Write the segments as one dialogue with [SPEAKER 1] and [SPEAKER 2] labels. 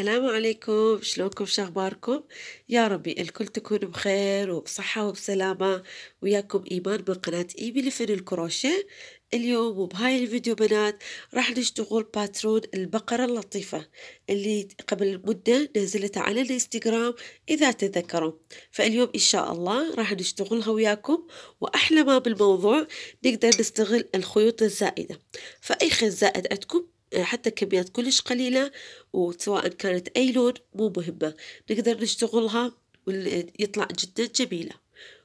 [SPEAKER 1] السلام عليكم شلونكم شخباركم يا ربي الكل تكون بخير وبصحة وبسلامة وياكم إيمان من قناة إيمي لفن الكروشيه اليوم وبهاي الفيديو بنات راح نشتغل باترون البقرة اللطيفة اللي قبل مدة نزلتها على الانستغرام إذا تذكروا فاليوم إن شاء الله راح نشتغلها وياكم وأحلى ما بالموضوع نقدر نستغل الخيوط الزائدة فأي خيط زائد عندكم حتى كميات كلش قليلة وسواء كانت أي لون مو مهمة نقدر نشتغلها ويطلع جدا جميلة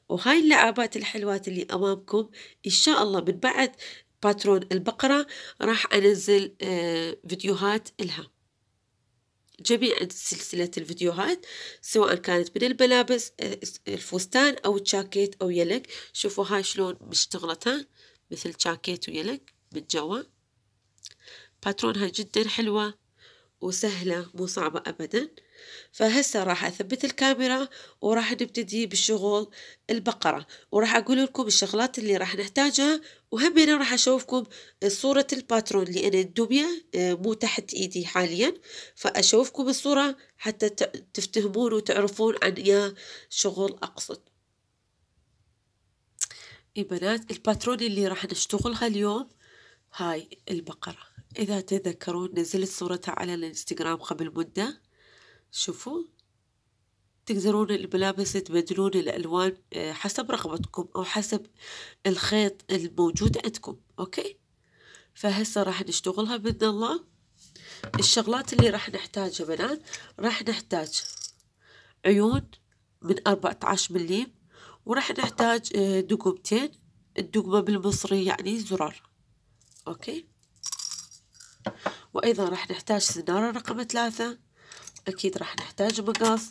[SPEAKER 1] وهاي اللعبات الحلوات اللي أمامكم إن شاء الله من بعد باترون البقرة راح أنزل آه، فيديوهات إلها جميع سلسلة الفيديوهات سواء كانت من الملابس آه، الفستان أو الجاكيت أو يلك شوفوا هاي شلون مشتغلتها مثل جاكيت ويلك من جوا باترونها جدا حلوة وسهلة مو صعبة أبدا فهسه راح أثبت الكاميرا وراح نبتدي بشغل البقرة وراح أقول لكم الشغلات اللي راح نحتاجها وهمينا راح أشوفكم صورة الباترون لأن الدمية آه، مو تحت إيدي حاليا فأشوفكم الصورة حتى تفتهمون وتعرفون عن يا شغل أقصد البنات الباترون اللي راح نشتغلها اليوم هاي البقرة إذا تذكرون نزلت صورتها على الانستغرام قبل مدة شوفوا تقدرون الملابس تبدلون الألوان آه، حسب رغبتكم أو حسب الخيط الموجود عندكم أوكي فهسه راح نشتغلها بإذن الله الشغلات اللي راح نحتاجها بنات راح نحتاج عيون من 14 مليم وراح نحتاج آه، دقمتين الدقمة بالمصري يعني زرار أوكي وأيضا راح نحتاج سنارة رقم ثلاثة أكيد راح نحتاج مقص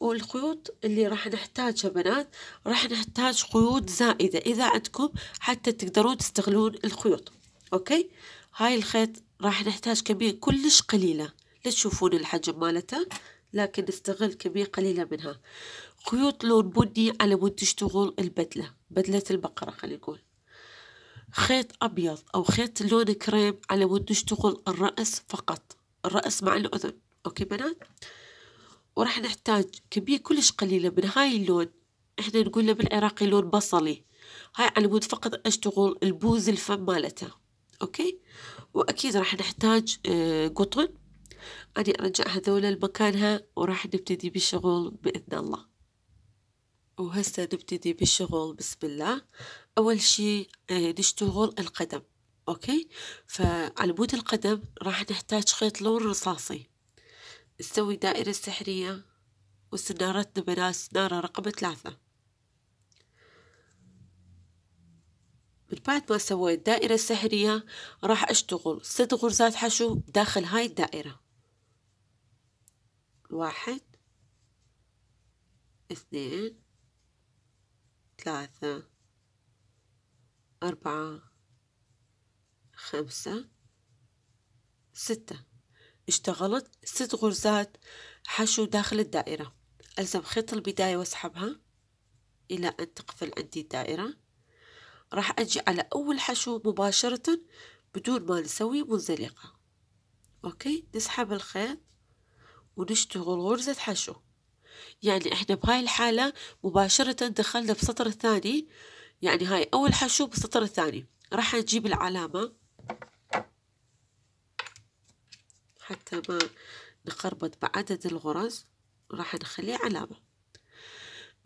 [SPEAKER 1] والخيوط اللي راح نحتاجها بنات راح نحتاج خيوط زائدة إذا عندكم حتى تقدرون تستغلون الخيوط أوكي هاي الخيط راح نحتاج كمية كلش قليلة لا تشوفون الحجم مالته لكن نستغل كمية قليلة منها خيوط لون بني على مود تشتغل البدلة بدلة البقرة خلينا نقول خيط أبيض أو خيط لون كريم على مود نشتغل الرأس فقط الرأس مع الأذن أوكي بنات وراح نحتاج كمية كلش قليلة من هاي اللون احنا نقول له بالعراقي لون بصلي هاي على مود فقط أشتغل البوز الفم مالته أوكي وأكيد راح نحتاج آه، قطن أني أرجع هذول لمكانها وراح نبتدي بالشغل بإذن الله وهسه نبتدي بالشغل بسم الله أول شي نشتغل آه، القدم أوكي فعلى مود القدم راح نحتاج خيط لون رصاصي نسوي دائرة سحرية وسنارتنا منها سنارة رقم ثلاثة من بعد ما سويت دائرة سحرية راح أشتغل ست غرزات حشو داخل هاي الدائرة واحد اثنين ثلاثة أربعة خمسة ستة اشتغلت ست غرزات حشو داخل الدائرة ألزم خيط البداية واسحبها إلى أن تقفل عندي الدائرة راح أجي على أول حشو مباشرة بدون ما نسوي منزلقة أوكي نسحب الخيط ونشتغل غرزة حشو يعني إحنا بهاي الحالة مباشرة دخلنا بسطر ثاني يعني هاي أول حشو بالسطر الثاني راح نجيب العلامة حتى ما نخربط بعدد الغرز راح نخليه علامة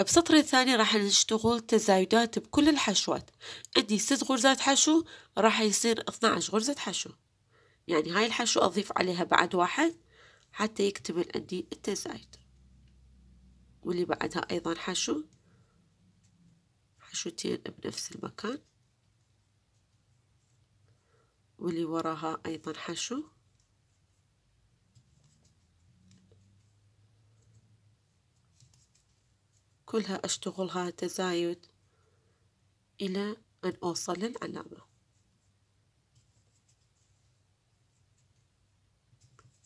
[SPEAKER 1] بسطر الثاني راح نشتغل تزايدات بكل الحشوات عندي ست غرزات حشو راح يصير 12 غرزة حشو يعني هاي الحشو أضيف عليها بعد واحد حتى يكتمل عندي التزايد واللي بعدها أيضا حشو حشوتين بنفس المكان واللي وراها أيضا حشو كلها أشتغلها تزايد إلى أن أوصل للعلامة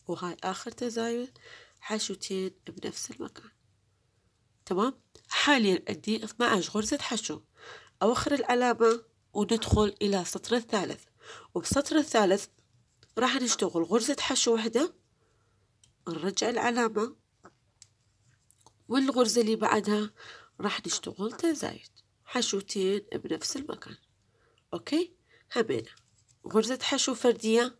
[SPEAKER 1] وهاي آخر تزايد حشوتين بنفس المكان تمام حاليا عندي 12 غرزة حشو أوخر العلامة وندخل إلى السطر الثالث وبسطر الثالث راح نشتغل غرزة حشو واحدة نرجع العلامة والغرزة اللي بعدها راح نشتغل تزايد حشوتين بنفس المكان أوكي همينا غرزة حشو فردية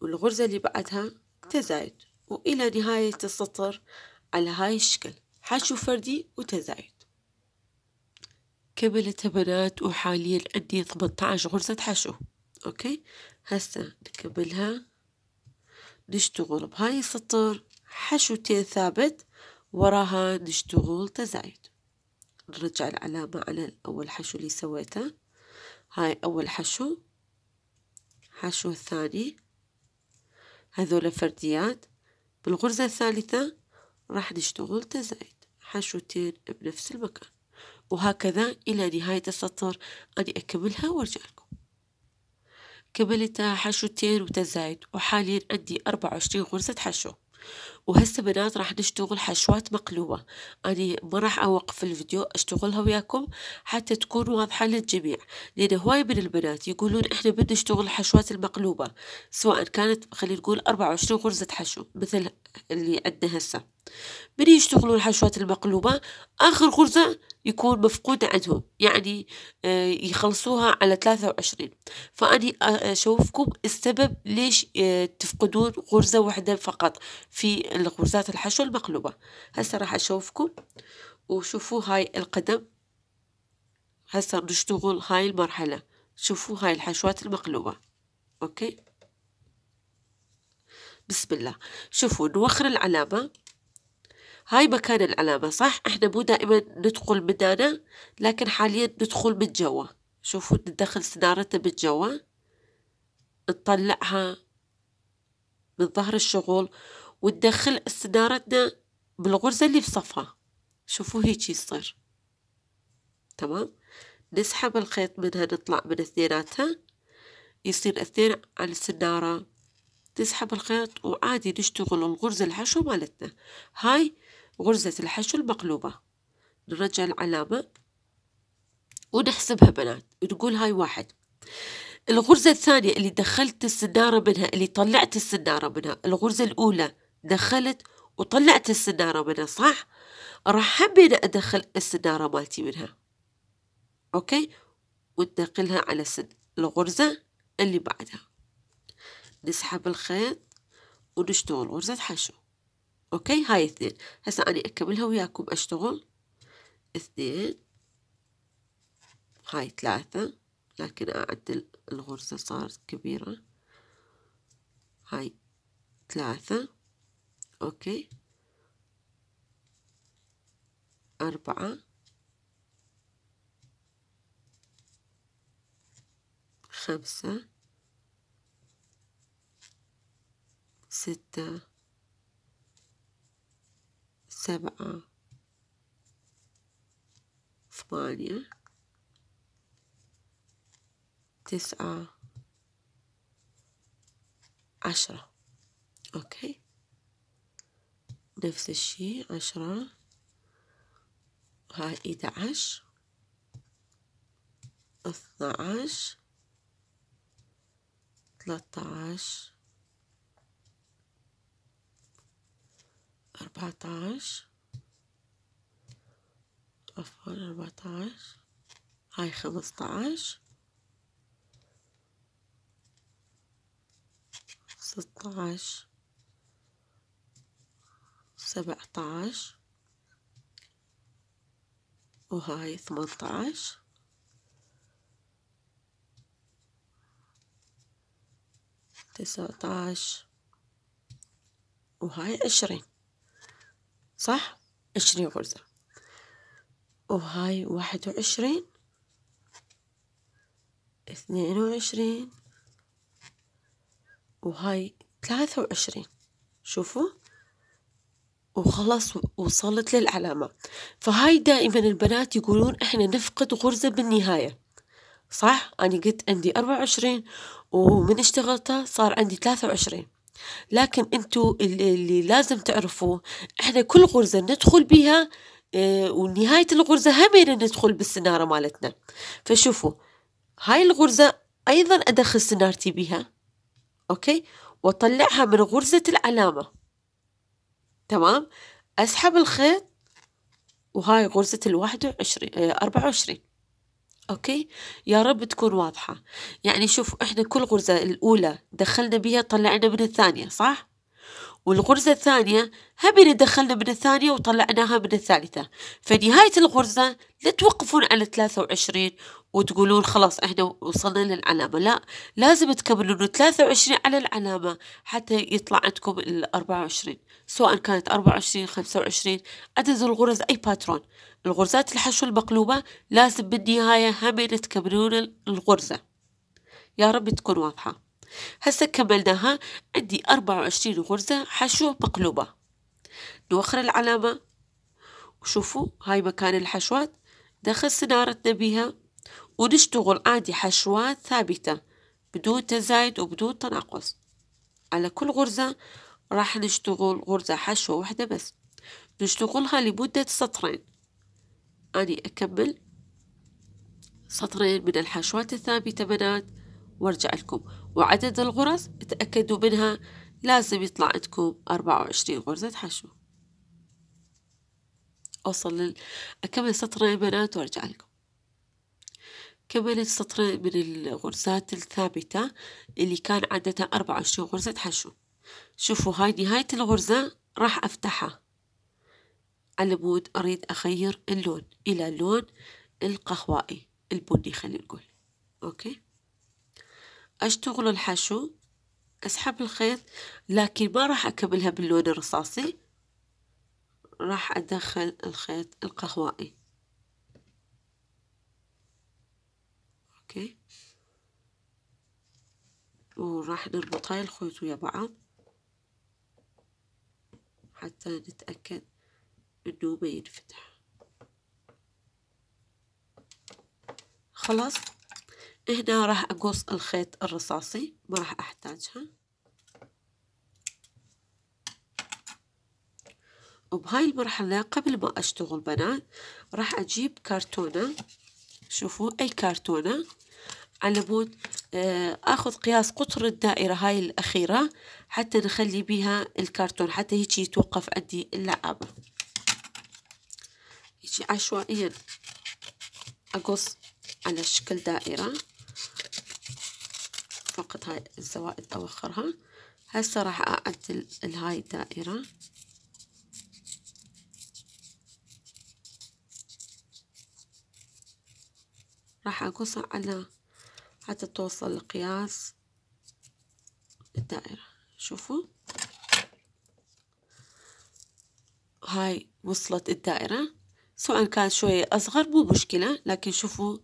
[SPEAKER 1] والغرزة اللي بعدها تزايد وإلى نهاية السطر على هاي الشكل حشو فردي وتزايد كملت بنات وحاليا عندي 18 غرزة حشو اوكي هسه نكملها نشتغل بهاي السطر حشوتين ثابت وراها نشتغل تزايد نرجع العلامة على أول حشو اللي سويته هاي أول حشو حشو الثاني هذول فرديات بالغرزة الثالثة راح نشتغل تزايد حنشرتين بنفس المكان وهكذا إلى نهاية السطر أني أكملها وأرجع لكم كملتها حشوتين متزايد وحاليا عندي أربعة وعشرين غرزة حشو وهسه بنات راح نشتغل حشوات مقلوبة أنا ما راح أوقف الفيديو أشتغلها وياكم حتى تكون واضحة للجميع لأن هواي من البنات يقولون إحنا بدنا نشتغل الحشوات المقلوبة سواء كانت خلينا نقول 24 غرزة حشو مثل اللي عندنا هسه من يشتغلون الحشوات المقلوبة آخر غرزة يكون مفقود عندهم يعني آه، يخلصوها على 23 فأني أشوفكم السبب ليش آه، تفقدون غرزة واحدة فقط في الغرزات الحشو المقلوبة هسه راح أشوفكم وشوفوا هاي القدم هسه نشتغل هاي المرحلة شوفوا هاي الحشوات المقلوبة أوكي بسم الله شوفوا نوخر العلامة هاي مكان العلامة صح احنا مو دائما ندخل من لكن حاليا ندخل من جوا شوفوا ندخل سنارتنا من جوا نطلعها من ظهر الشغل وتدخل استدارتنا بالغرزة اللي في صفها شوفوا هيك يصير تمام نسحب الخيط منها نطلع من اثنيناتها يصير اثنين على السدارة تسحب الخيط وعادي نشتغل الغرزة الحشو مالتنا هاي غرزة الحشو المقلوبة نرجع العلامة ونحسبها بنات نقول هاي واحد الغرزة الثانية اللي دخلت السدارة منها اللي طلعت السدارة منها الغرزة الأولى دخلت وطلعت السنارة منها صح راح حبينا أدخل السنارة مالتي منها أوكي وتنقلها على الغرزة اللي بعدها نسحب الخيط ونشتغل غرزة حشو أوكي هاي اثنين هسا أنا أكملها وياكم أشتغل اثنين هاي ثلاثة لكن أعدل الغرزة صارت كبيرة هاي ثلاثة أوكي أربعة خمسة ستة سبعة ثمانية تسعة عشرة أوكي نفس الشي عشرة هاي إحدى عشر اثنى عشر ثلاثة عشر أربعة عفوا أربعة هاي خمسة عشر ستة عشر سبعتاش وهاي ثمنتاش تسعتاش وهاي عشرين صح عشرين غرزة وهاي واحد وعشرين اثنين وعشرين وهاي ثلاثة وعشرين شوفوا وخلص وصلت للعلامة فهاي دائما البنات يقولون احنا نفقد غرزة بالنهاية صح أنا قلت عندي أربعة وعشرين ومن اشتغلتها صار عندي ثلاثة وعشرين لكن انتو اللي, اللي لازم تعرفوه احنا كل غرزة ندخل بيها اه ونهاية الغرزة همين ندخل بالسنارة مالتنا فشوفوا هاي الغرزة أيضا أدخل سنارتي بيها أوكي وأطلعها من غرزة العلامة تمام أسحب الخيط وهاي غرزة الواحد وعشرين آه، أربعة وعشرين أوكي يا رب تكون واضحة يعني شوف إحنا كل غرزة الأولى دخلنا بيها طلعنا من الثانية صح والغرزة الثانية هم دخلنا من الثانية وطلعناها من الثالثة فنهاية الغرزة لا توقفون على 23 وتقولون خلاص احنا وصلنا للعلامة لا لازم تكملون 23 على العلامة حتى يطلع عندكم ال 24 سواء كانت 24 25 عدد الغرز أي باترون الغرزات الحشو المقلوبة لازم بالنهاية هم تكملون الغرزة يا رب تكون واضحة هسا كملناها عندي أربعة وعشرين غرزة حشو مقلوبة نوخر العلامة وشوفوا هاي مكان الحشوات دخل سنارتنا بيها ونشتغل عادي حشوات ثابتة بدون تزايد وبدون تناقص على كل غرزة راح نشتغل غرزة حشوة واحدة بس نشتغلها لمدة سطرين أني أكمل سطرين من الحشوات الثابتة بنات وارجع لكم وعدد الغرز تأكدوا منها لازم يطلع عندكم أربعة وعشرين غرزة حشو أوصل لل... أكمل سطرين بنات وأرجع لكم كملت سطرين من الغرزات الثابتة اللي كان عددها أربعة وعشرين غرزة حشو شوفوا هاي نهاية الغرزة راح أفتحها على مود أريد أخير اللون إلى اللون القهوائي البني خلينا نقول أوكي أشتغل الحشو أسحب الخيط لكن ما راح أكملها باللون الرصاصي راح أدخل الخيط القهوائي أوكي وراح نربط هاي الخيوط ويا بعض حتى نتأكد إنه ما ينفتح خلاص هنا راح أقص الخيط الرصاصي ما راح أحتاجها وبهاي المرحلة قبل ما أشتغل بنات راح أجيب كرتونة شوفوا أي كرتونة على مود آه، أخذ قياس قطر الدائرة هاي الأخيرة حتى نخلي بيها الكرتون حتى هيجي يتوقف عندي اللعب هيجي عشوائيا أقص على شكل دائرة فقط هاي الزوائد أوخرها هسه راح أعدل الهاي الدائرة راح أقصها على حتى توصل لقياس الدائرة شوفوا هاي وصلت الدائرة سواء كان شوية أصغر مو مشكلة لكن شوفوا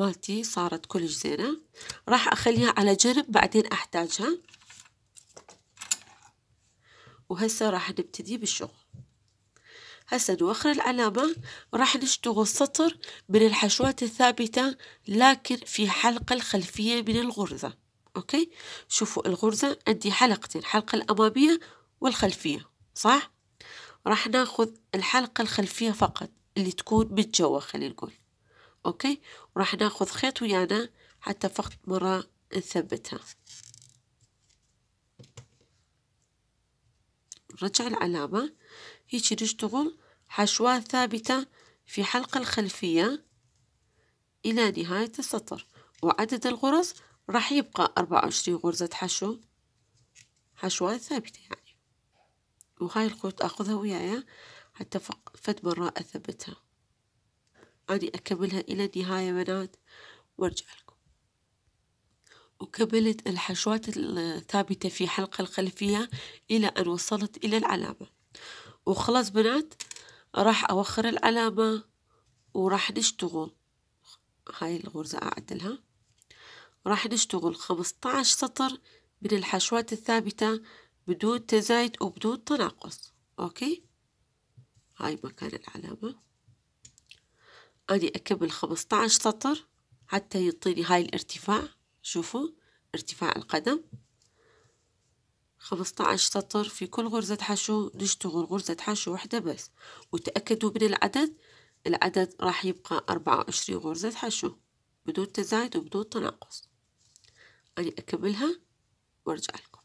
[SPEAKER 1] مالتي صارت كلش زينة راح أخليها على جنب بعدين أحتاجها وهسه راح نبتدي بالشغل هسه نوخر العلامة راح نشتغل سطر من الحشوات الثابتة لكن في حلقة الخلفية من الغرزة أوكي شوفوا الغرزة عندي حلقتين الحلقة الأمامية والخلفية صح راح ناخذ الحلقة الخلفية فقط اللي تكون من جوا خلينا نقول أوكي وراح ناخذ خيط ويانا حتى فقط مرة نثبتها نرجع العلامة هيجي نشتغل حشوه ثابتة في حلقة الخلفية إلى نهاية السطر وعدد الغرز راح يبقى أربعة وعشرين غرزة حشو حشوه ثابتة يعني وهاي الخيط أخذها وياي حتى فد مرة أثبتها أني أكملها إلى النهاية بنات وأرجع لكم وكملت الحشوات الثابتة في حلقة الخلفية إلى أن وصلت إلى العلامة وخلاص بنات راح أوخر العلامة وراح نشتغل هاي الغرزة أعدلها راح نشتغل 15 سطر من الحشوات الثابتة بدون تزايد وبدون تناقص أوكي هاي مكان العلامة أني أكمل عشر سطر حتى يعطيني هاي الارتفاع شوفوا ارتفاع القدم عشر سطر في كل غرزة حشو نشتغل غرزة حشو واحدة بس وتأكدوا من العدد العدد راح يبقى أربعة وعشرين غرزة حشو بدون تزايد وبدون تناقص أني أكملها وأرجع لكم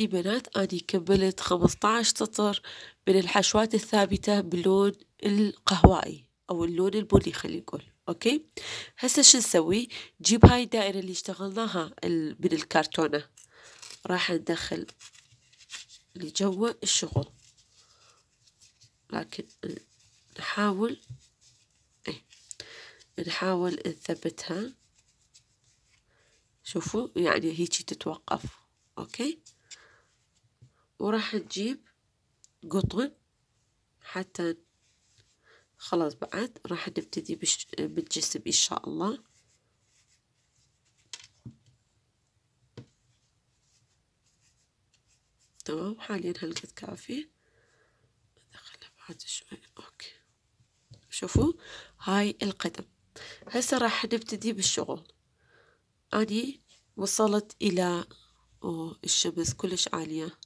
[SPEAKER 1] إي بنات أني كملت خمسطعش سطر من الحشوات الثابتة باللون القهوائي أو اللون البني خلينا نقول أوكي هسه شو نسوي جيب هاي الدائرة اللي اشتغلناها من الكرتونة راح ندخل لجوا الشغل لكن نحاول إيه، نحاول نثبتها شوفوا يعني هيجي تتوقف اوكي وراح تجيب قطن حتى خلاص بعد راح نبتدي بالجسم إن شاء الله تمام حاليا هلقد كافي ادخلها بعد شوي اوكي شوفوا هاي القدم هسه راح نبتدي بالشغل اني وصلت الى الشمس كلش عالية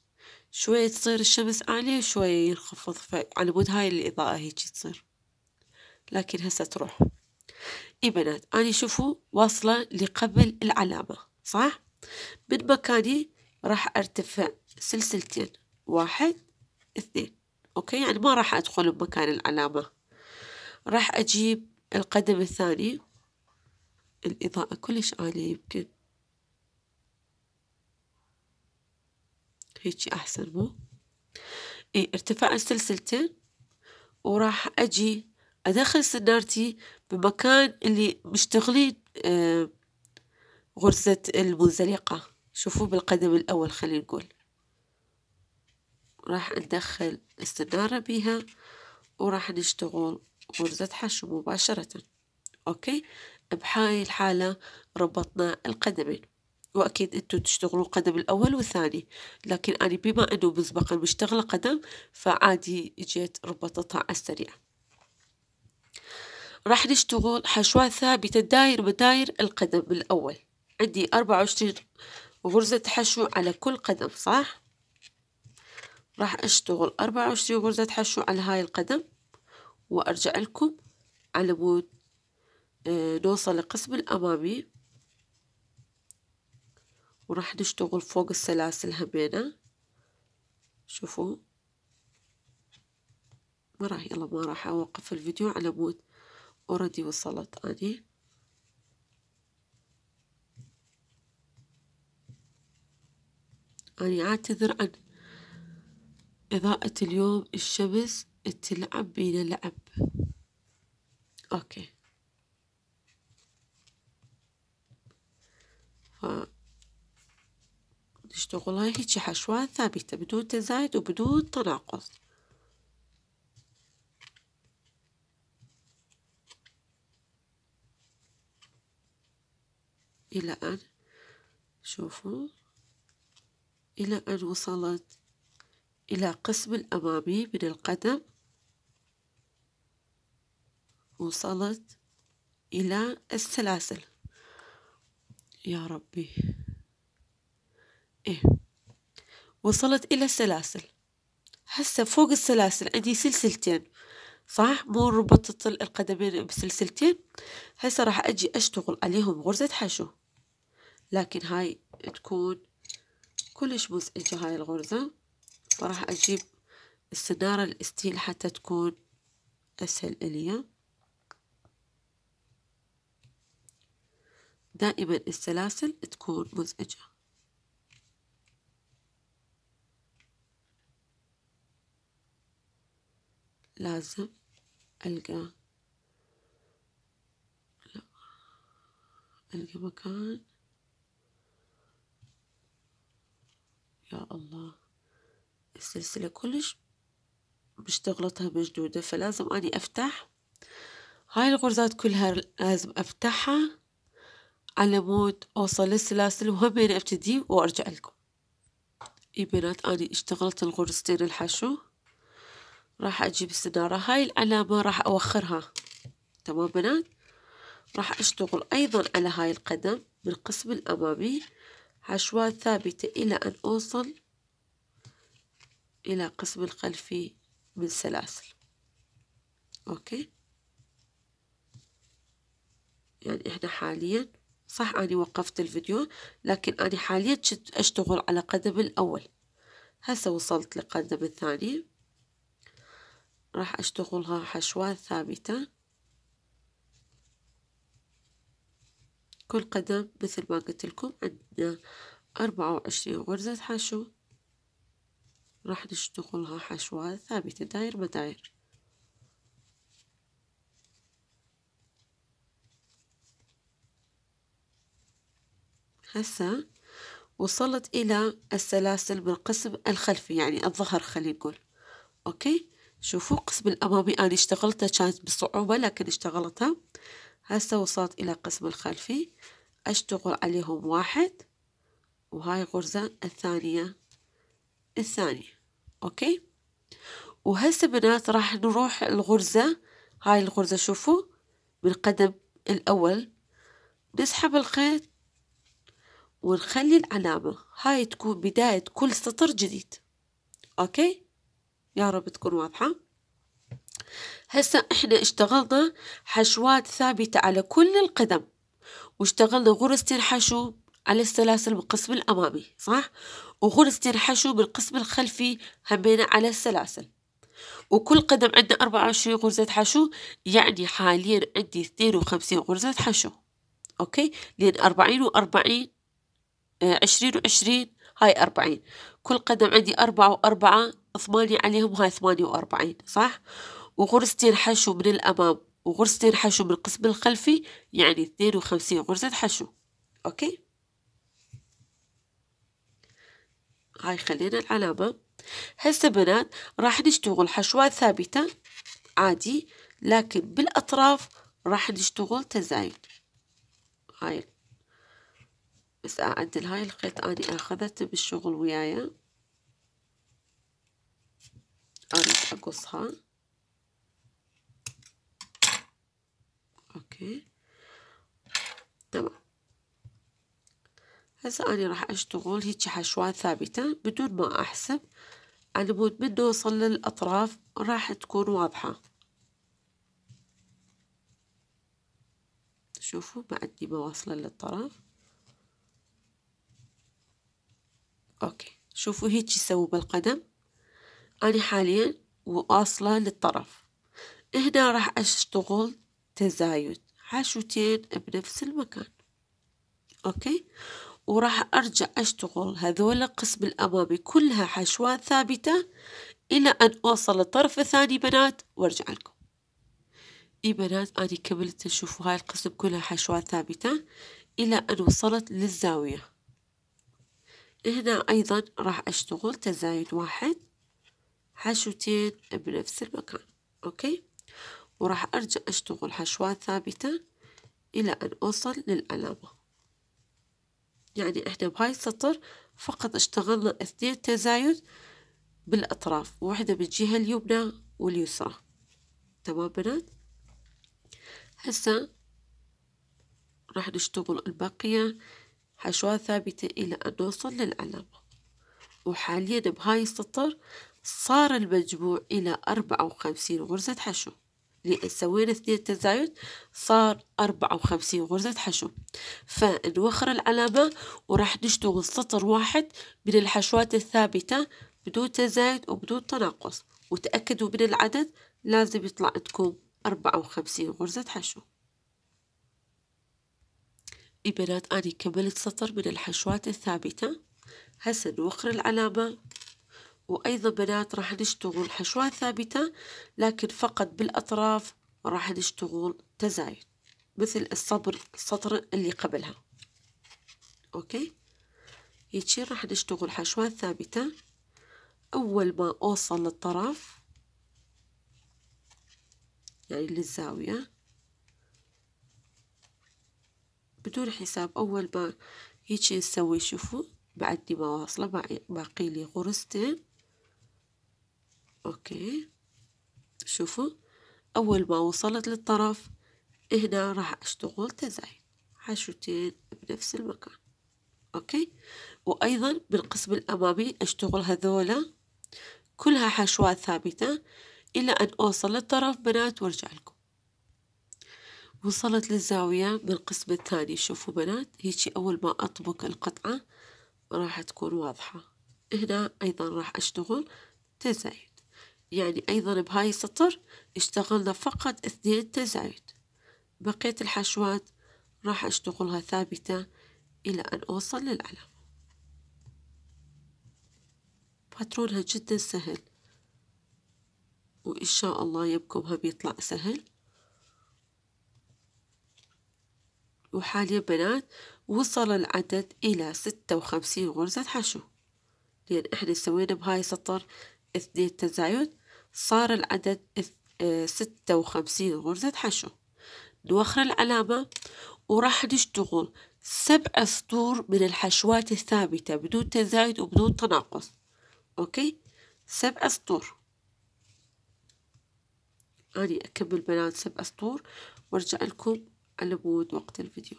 [SPEAKER 1] شوية تصير الشمس عالية وشوية ينخفض فعلى مود هاي الإضاءة هيجي تصير لكن هسه تروح اي بنات أنا شوفوا واصلة لقبل العلامة صح من مكاني راح أرتفع سلسلتين واحد اثنين أوكي يعني ما راح أدخل بمكان العلامة راح أجيب القدم الثاني الإضاءة كلش عالية يمكن هيجي أحسن مو اي ارتفاع السلسلتين وراح أجي أدخل سنارتي بمكان اللي مشتغلين آه، غرزة المنزلقة شوفوا بالقدم الأول خلينا نقول راح ندخل السنارة بيها وراح نشتغل غرزة حشو مباشرة أوكي بهاي الحالة ربطنا القدمين وأكيد أنتم تشتغلون قدم الأول والثاني لكن أنا بما أنه مسبقا مشتغلة قدم فعادي جيت ربطتها على السريع راح نشتغل حشوات ثابتة داير بداير القدم الأول عندي أربعة وعشرين غرزة حشو على كل قدم صح؟ راح أشتغل أربعة وعشرين غرزة حشو على هاي القدم وأرجع لكم على مود آه، نوصل القسم الأمامي وراح نشتغل فوق السلاسل همينة شوفوا ما راح يلا ما راح أوقف الفيديو على مود اوريدي وصلت أني أني أعتذر عن إضاءة اليوم الشمس تلعب بينا لعب أوكي ف نشتغلها هيك حشوات ثابتة بدون تزايد وبدون تناقص إلى أن شوفوا إلى أن وصلت إلى قسم الأمامي من القدم وصلت إلى السلاسل يا ربي إيه وصلت إلى السلاسل هسه فوق السلاسل عندي سلسلتين صح مو ربطت القدمين بسلسلتين هسه راح أجي أشتغل عليهم غرزة حشو لكن هاي تكون كلش مزعجة هاي الغرزة فراح أجيب السنارة الاستيل حتى تكون أسهل إليا دائما السلاسل تكون مزعجة لازم ألقى لا ألقى مكان يا الله السلسلة كلش مشتغلتها مشدودة فلازم أني أفتح هاي الغرزات كلها لازم أفتحها على مود أوصل للسلاسل وهم أبتدي وأرجع لكم إي بنات أني اشتغلت الغرزتين الحشو راح أجيب السنارة هاي العلامة راح أوخرها تمام بنات راح أشتغل أيضا على هاي القدم من القسم الأمامي عشوات ثابتة إلى أن أوصل إلى قسم الخلفي من سلاسل أوكي يعني إحنا حاليا صح أنا وقفت الفيديو لكن أنا حاليا أشتغل على قدم الأول هسه وصلت لقدم الثاني راح أشتغلها حشوات ثابتة كل قدم مثل ما قلت لكم عندنا أربعة وعشرين غرزة حشو راح نشتغلها حشوات ثابتة داير بداير هسه وصلت إلى السلاسل بالقسم الخلفي يعني الظهر خلي نقول أوكي شوفوا القسم الأمامي أنا اشتغلته كانت بصعوبة لكن اشتغلتها هسه وصلت إلى القسم الخلفي أشتغل عليهم واحد وهاي غرزة الثانية الثانية أوكي وهسه بنات راح نروح الغرزة هاي الغرزة شوفوا من قدم الأول نسحب الخيط ونخلي العلامة هاي تكون بداية كل سطر جديد أوكي يا رب تكون واضحة هسا احنا اشتغلنا حشوات ثابتة على كل القدم واشتغلنا غرزتين حشو على السلاسل بالقسم الأمامي صح؟ وغرزتين حشو بالقسم الخلفي همينا على السلاسل وكل قدم عندنا أربعة وعشرين غرزة حشو يعني حاليا عندي اثنين وخمسين غرزة حشو أوكي لأن أربعين وأربعين آه، عشرين وعشرين هاي أربعين كل قدم عندي أربعة وأربعة ثمانية عليهم هاي ثمانية وأربعين صح وغرزتين حشو من الأمام وغرزتين حشو من القسم الخلفي يعني اثنين وخمسين غرزة حشو أوكي هاي خلينا العلامة هسه بنات راح نشتغل حشوات ثابتة عادي لكن بالأطراف راح نشتغل تزايد هاي بس أعدل هاي الخيط أني أخذته بالشغل ويايا اقصها اوكي تمام هسه أنا راح أشتغل هيك حشوات ثابتة بدون ما أحسب على مود من نوصل للأطراف راح تكون واضحة شوفوا ما واصلة للطرف أوكي شوفوا هيك يسووا بالقدم أنا حاليا وأصلة للطرف هنا راح أشتغل تزايد حشوتين بنفس المكان أوكي وراح أرجع أشتغل هذول القسم الأمامي كلها حشوات ثابتة إلى أن أوصل للطرف الثاني بنات وأرجع لكم إي بنات أني كملت تشوفوا هاي القسم كلها حشوات ثابتة إلى أن وصلت للزاوية هنا أيضا راح أشتغل تزايد واحد حشوتين بنفس المكان أوكي وراح أرجع أشتغل حشوات ثابتة إلى أن أوصل للعلامة يعني إحنا بهاي السطر فقط اشتغلنا اثنين تزايد بالأطراف واحدة بالجهة اليمنى واليسرى تمام بنات هسه راح نشتغل البقية حشوات ثابتة إلى أن نوصل للعلامة وحاليا بهاي السطر صار المجموع إلى أربعة وخمسين غرزة حشو سوينا اثنين تزايد صار أربعة وخمسين غرزة حشو فنوخر العلامة وراح نشتغل سطر واحد من الحشوات الثابتة بدون تزايد وبدون تناقص وتأكدوا من العدد لازم يطلع عندكم أربعة وخمسين غرزة حشو إبنات أنا كملت سطر من الحشوات الثابتة هسه نوخر العلامة وأيضا بنات راح نشتغل حشوات ثابتة لكن فقط بالأطراف راح نشتغل تزايد مثل الصبر السطر اللي قبلها أوكي هيجي راح نشتغل حشوات ثابتة أول ما أوصل للطرف يعني للزاوية بدون حساب أول ما هيجي نسوي شوفوا بعدني ما واصلة باقي لي غرزتين أوكي شوفوا أول ما وصلت للطرف هنا راح أشتغل تزايد حشوتين بنفس المكان أوكي وأيضا بالقسم الأمامي أشتغل هذولا كلها حشوات ثابتة إلى أن أوصل للطرف بنات وأرجع لكم وصلت للزاوية بالقسم الثاني شوفوا بنات هيجي أول ما أطبق القطعة راح تكون واضحة هنا أيضا راح أشتغل تزايد يعني أيضا بهاي السطر اشتغلنا فقط اثنين تزايد بقية الحشوات راح أشتغلها ثابتة إلى أن أوصل للعلامة باترونها جدا سهل وإن شاء الله يبكمها بيطلع سهل وحاليا بنات وصل العدد إلى ستة وخمسين غرزة حشو لأن إحنا سوينا بهاي سطر اثنين تزايد صار العدد آه، ستة وخمسين غرزة حشو نوخر العلامة وراح نشتغل سبع سطور من الحشوات الثابتة بدون تزايد وبدون تناقص أوكي سبع سطور أني أكمل بنات سبع سطور وارجع لكم على مود وقت الفيديو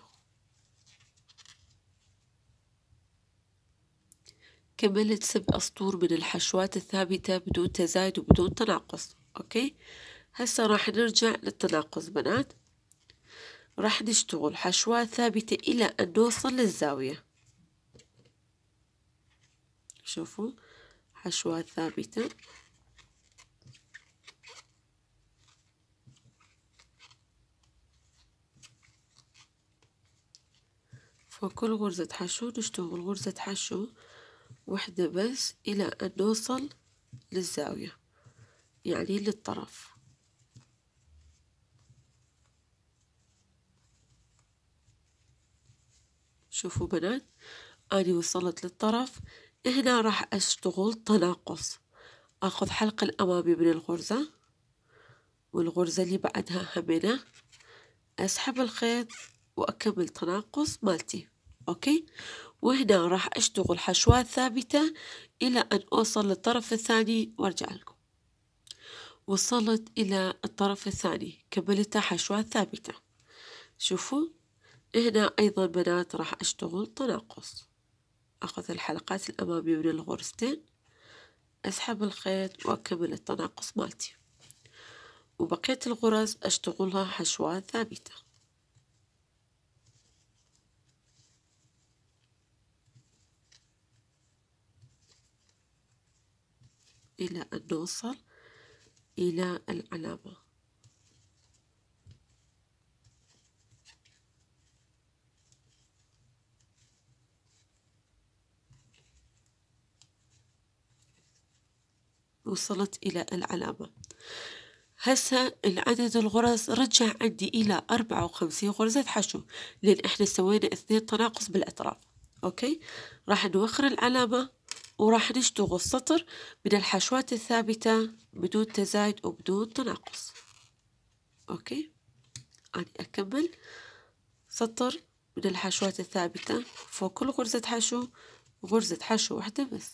[SPEAKER 1] كملت سبع أسطور من الحشوات الثابتة بدون تزايد وبدون تناقص أوكي هسه راح نرجع للتناقص بنات راح نشتغل حشوات ثابتة إلى أن نوصل للزاوية شوفوا حشوات ثابتة فكل غرزة حشو نشتغل غرزة حشو وحدة بس إلى أن نوصل للزاوية يعني للطرف شوفوا بنات أنا وصلت للطرف هنا راح أشتغل تناقص أخذ حلق الأمامي من الغرزة والغرزة اللي بعدها همينة أسحب الخيط وأكمل تناقص مالتي أوكي وهنا راح أشتغل حشوات ثابتة إلى أن أوصل للطرف الثاني وأرجع لكم وصلت إلى الطرف الثاني كملتها حشوات ثابتة شوفوا هنا أيضا بنات راح أشتغل تناقص أخذ الحلقات الأمامية من الغرزتين أسحب الخيط وأكمل التناقص مالتي وبقية الغرز أشتغلها حشوات ثابته إلى أن نوصل إلى العلامة وصلت إلى العلامة هسه العدد الغرز رجع عندي إلى أربعة وخمسين غرزة حشو لأن إحنا سوينا اثنين تناقص بالأطراف أوكي راح نوخر العلامة وراح نشتغل سطر من الحشوات الثابتة بدون تزايد وبدون تناقص أوكي أنا أكمل سطر من الحشوات الثابتة فوق كل غرزة حشو غرزة حشو واحدة بس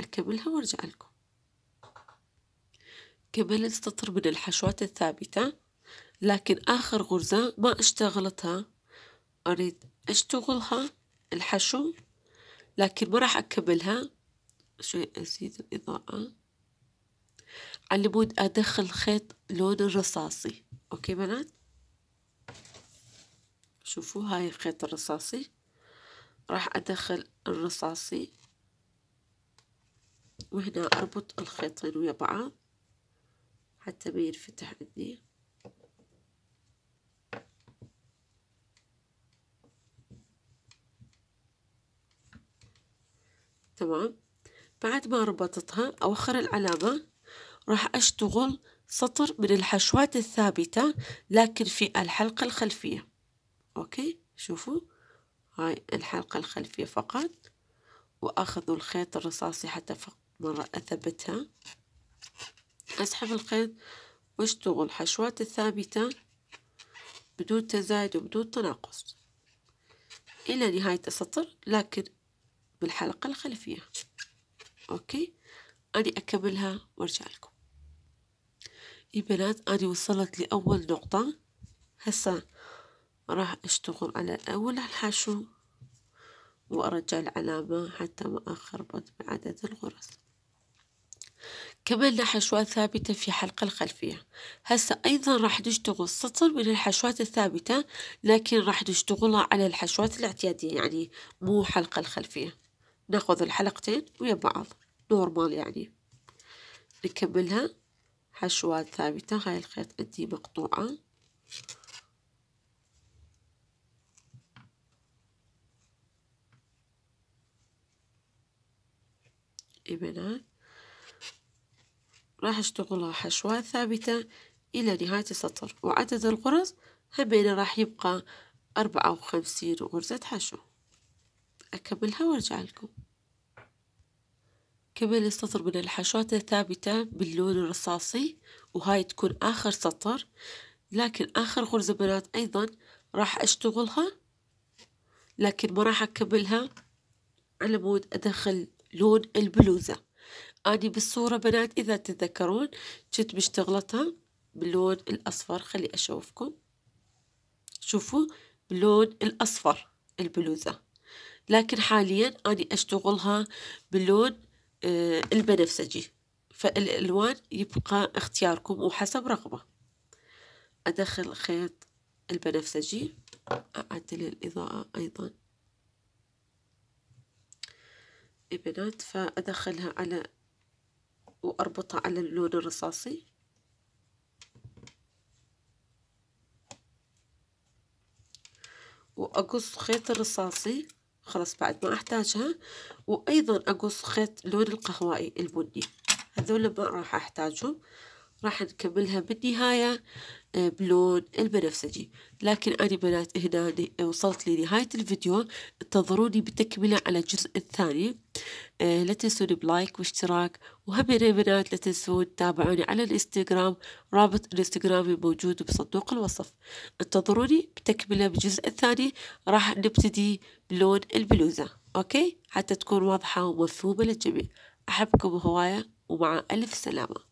[SPEAKER 1] أكملها وأرجع لكم كملت سطر من الحشوات الثابتة لكن آخر غرزة ما اشتغلتها أريد أشتغلها الحشو لكن ما راح أكملها شوي أزيد الإضاءة على مود أدخل خيط لون الرصاصي أوكي بنات شوفوا هاي الخيط الرصاصي راح أدخل الرصاصي وهنا أربط الخيطين ويا بعض حتى ما ينفتح عندي تمام بعد ما ربطتها أوخر العلامة راح أشتغل سطر من الحشوات الثابتة لكن في الحلقة الخلفية أوكي شوفوا هاي الحلقة الخلفية فقط وأخذ الخيط الرصاصي حتى مرة أثبتها أسحب الخيط واشتغل حشوات الثابتة بدون تزايد وبدون تناقص إلى نهاية السطر لكن بالحلقة الخلفية أوكي أنا أكملها وأرجع لكم يا بنات أنا وصلت لأول نقطة هسا راح أشتغل على أول الحشو وأرجع العلامة حتى ما أخربط بعدد الغرز كملنا حشوات ثابتة في حلقة الخلفية هسا أيضا راح نشتغل سطر من الحشوات الثابتة لكن راح نشتغلها على الحشوات الاعتيادية يعني مو حلقة الخلفية ناخذ الحلقتين ويا بعض نورمال يعني نكملها حشوات ثابتة هاي الخيط عندي مقطوعة إبنات راح أشتغلها حشوات ثابتة إلى نهاية السطر وعدد الغرز همين راح يبقى أربعة وخمسين غرزة حشو أكملها وأرجع لكم كمان السطر من الحشوات الثابتة باللون الرصاصي وهاي تكون آخر سطر لكن آخر غرزة بنات أيضا راح أشتغلها لكن ما راح أكملها على مود أدخل لون البلوزة أني بالصورة بنات إذا تتذكرون كنت مشتغلتها باللون الأصفر خلي أشوفكم شوفوا باللون الأصفر البلوزة لكن حاليا أني أشتغلها باللون آه، البنفسجي فالألوان يبقى اختياركم وحسب رغبة أدخل خيط البنفسجي أعدل الإضاءة أيضا البنات فأدخلها على وأربطها على اللون الرصاصي وأقص خيط الرصاصي خلاص بعد ما أحتاجها وأيضا أقص خيط لون القهوائي البني هذول ما راح أحتاجهم راح نكملها بالنهاية آه، بلون البنفسجي لكن أنا بنات هنا وصلت لنهاية الفيديو انتظروني بتكملة على الجزء الثاني إيه، لا تنسون بلايك واشتراك وهالبرنامج لا تنسون تتابعوني على الانستغرام رابط الانستغرام موجود بصندوق الوصف انتظروني بتكملة بالجزء الثاني راح نبتدي بلون البلوزة أوكي حتى تكون واضحة ومفهومة للجميع أحبكم هواية ومع ألف سلامة